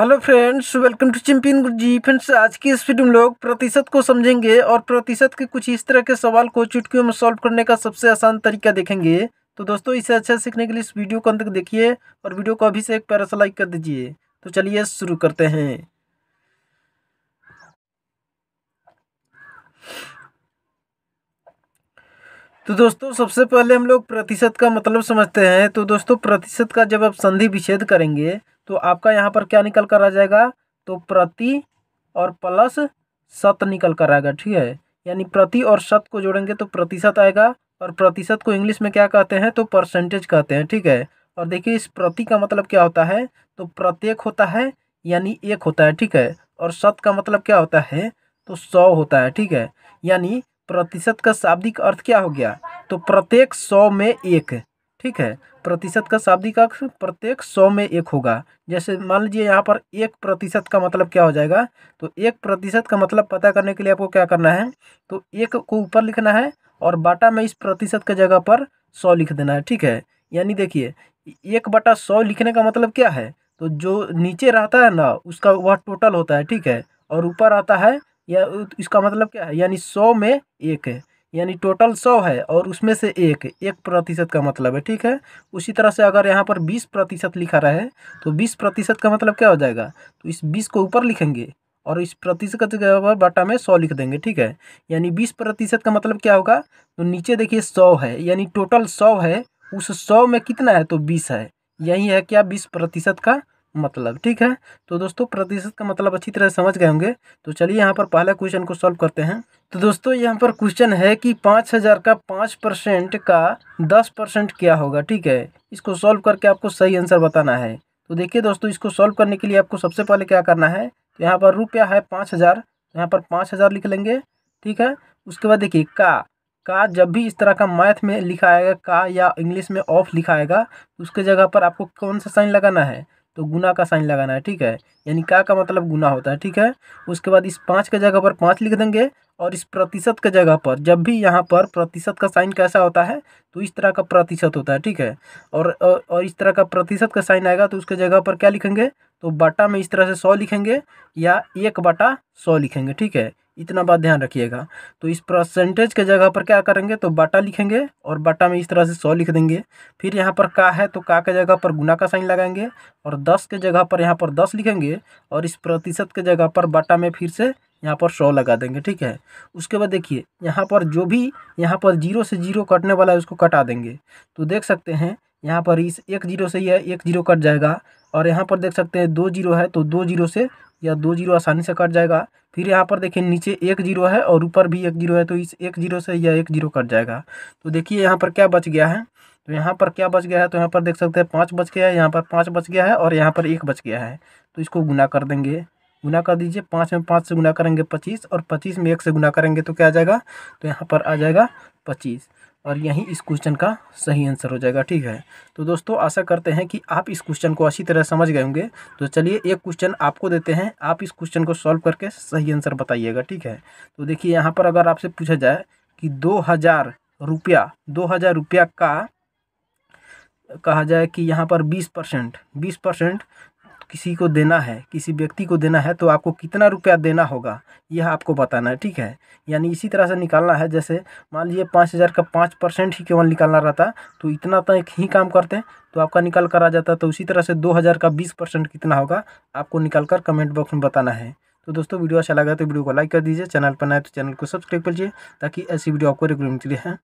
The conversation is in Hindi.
hello friends welcome to champion जी फ्रेंड्स आज की इस वीडियो में लोग प्रतिशत को समझेंगे और प्रतिशत के कुछ इस तरह के सवाल को चुटकियों में सॉल्व करने का सबसे आसान तरीका देखेंगे तो दोस्तों इसे अच्छा सीखने के लिए इस वीडियो को अंत तक देखिए और वीडियो को अभी से एक पैरा लाइक कर दीजिए तो चलिए शुरू करते हैं तो दोस्तों सबसे पहले हम लोग प्रतिशत का मतलब समझते हैं तो दोस्तों प्रतिशत का जब आप संधि विच्छेद करेंगे तो आपका यहाँ पर क्या निकल कर आ जाएगा तो प्रति और प्लस सत निकल कर आएगा ठीक है यानी प्रति और सत को जोड़ेंगे तो प्रतिशत आएगा और प्रतिशत को इंग्लिश में क्या कहते हैं तो परसेंटेज कहते हैं ठीक है और देखिए इस प्रति का मतलब क्या होता है तो प्रत्येक होता है यानी एक होता है ठीक है और शत का मतलब क्या होता है तो सौ होता है ठीक है यानी प्रतिशत का शाब्दिक अर्थ क्या हो गया तो प्रत्येक सौ में एक ठीक है प्रतिशत का शाब्दिक अक्ष प्रत्येक सौ में एक होगा जैसे मान लीजिए यहाँ पर एक प्रतिशत का मतलब क्या हो जाएगा तो एक प्रतिशत का मतलब पता करने के लिए आपको क्या करना है तो एक को ऊपर लिखना है और बाटा में इस प्रतिशत के जगह पर सौ लिख देना है ठीक है यानी देखिए एक बटा सौ लिखने का मतलब क्या है तो जो नीचे रहता है ना उसका वह टोटल होता है ठीक है और ऊपर आता है या इसका मतलब क्या है यानी सौ में एक है यानी टोटल सौ है और उसमें से एक एक प्रतिशत का मतलब है ठीक है उसी तरह से अगर यहाँ पर बीस प्रतिशत लिखा रहे तो बीस प्रतिशत का मतलब क्या हो जाएगा तो इस बीस को ऊपर लिखेंगे और इस प्रतिशत पर बाटा में सौ लिख देंगे ठीक है यानी बीस प्रतिशत का मतलब क्या होगा तो नीचे देखिए सौ है यानी टोटल सौ है उस सौ में कितना है तो बीस है यही है क्या बीस प्रतिशत का मतलब ठीक है तो दोस्तों प्रतिशत का मतलब अच्छी तरह समझ गए होंगे तो चलिए यहाँ पर पहला क्वेश्चन को सॉल्व करते हैं तो दोस्तों यहाँ पर क्वेश्चन है कि पाँच हज़ार का पाँच परसेंट का दस परसेंट क्या होगा ठीक है इसको सॉल्व करके आपको सही आंसर बताना है तो देखिए दोस्तों इसको सॉल्व करने के लिए आपको सबसे पहले क्या करना है तो यहाँ पर रुपया है पाँच हज़ार तो यहाँ पर पाँच हज़ार लिख लेंगे ठीक है उसके बाद देखिए का का जब भी इस तरह का मैथ में लिखा आएगा का या इंग्लिश में ऑफ लिखा आएगा तो उसके जगह पर आपको कौन सा साइन लगाना है तो गुना का साइन लगाना है ठीक है यानी का का मतलब गुना होता है ठीक है उसके बाद इस पाँच के जगह पर पाँच लिख देंगे और इस प्रतिशत के जगह पर जब भी यहाँ पर प्रतिशत का साइन कैसा होता है तो इस तरह का प्रतिशत होता है ठीक है और और इस तरह का प्रतिशत का साइन आएगा तो उसके जगह पर क्या लिखेंगे तो बटा में इस तरह से सौ लिखेंगे या एक बटा सौ लिखेंगे ठीक है इतना बात ध्यान रखिएगा तो इस परसेंटेज के जगह पर क्या करेंगे तो बाटा लिखेंगे और बाटा में इस तरह से सौ लिख देंगे फिर यहाँ पर का है तो का के जगह पर गुना का साइन लगाएंगे और दस के जगह पर यहाँ पर दस लिखेंगे और इस प्रतिशत के जगह पर बाटा में फिर से यहाँ पर सौ लगा देंगे ठीक है उसके बाद देखिए यहाँ पर जो भी यहाँ पर जीरो से जीरो कटने वाला है उसको कटा देंगे तो देख सकते हैं यहाँ पर इस एक जीरो से यह एक जीरो कट जाएगा और यहाँ पर देख सकते हैं दो जीरो है तो दो जीरो से या दो जीरो आसानी से कट जाएगा फिर यहाँ पर देखिए नीचे एक जीरो है और ऊपर भी एक जीरो है तो इस एक जीरो से या एक जीरो कट जाएगा तो देखिए यहाँ पर क्या बच गया है तो यहाँ पर क्या बच गया है तो यहाँ पर देख सकते हैं पाँच बच गया है यहाँ पर पाँच बच गया है और यहाँ पर एक बच गया है तो इसको गुना कर देंगे गुना कर दीजिए पाँच में पाँच से गुना करेंगे पच्चीस और पच्चीस में एक से गुना करेंगे तो क्या आ जाएगा तो यहाँ पर आ जाएगा पच्चीस और यही इस क्वेश्चन का सही आंसर हो जाएगा ठीक है तो दोस्तों आशा करते हैं कि आप इस क्वेश्चन को अच्छी तरह समझ गए होंगे तो चलिए एक क्वेश्चन आपको देते हैं आप इस क्वेश्चन को सॉल्व करके सही आंसर बताइएगा ठीक है तो देखिए यहाँ पर अगर आपसे पूछा जाए कि दो हज़ार रुपया दो हज़ार रुपया का कहा जाए कि यहाँ पर बीस परसेंट बीस परसेंट किसी को देना है किसी व्यक्ति को देना है तो आपको कितना रुपया देना होगा यह आपको बताना है ठीक है यानी इसी तरह से निकालना है जैसे मान लीजिए पाँच हज़ार का पाँच परसेंट ही केवल निकालना रहता तो इतना तो एक ही काम करते हैं तो आपका निकाल कर आ जाता तो उसी तरह से दो हज़ार का बीस परसेंट कितना होगा आपको निकाल कर कमेंट बॉक्स में बताना है तो दोस्तों वीडियो अच्छा लगा तो वीडियो को लाइक कर दीजिए चैनल पर नए तो चैनल को सब्सक्राइब कर लीजिए ताकि ऐसी वीडियो आपको रेगुलर मिलती है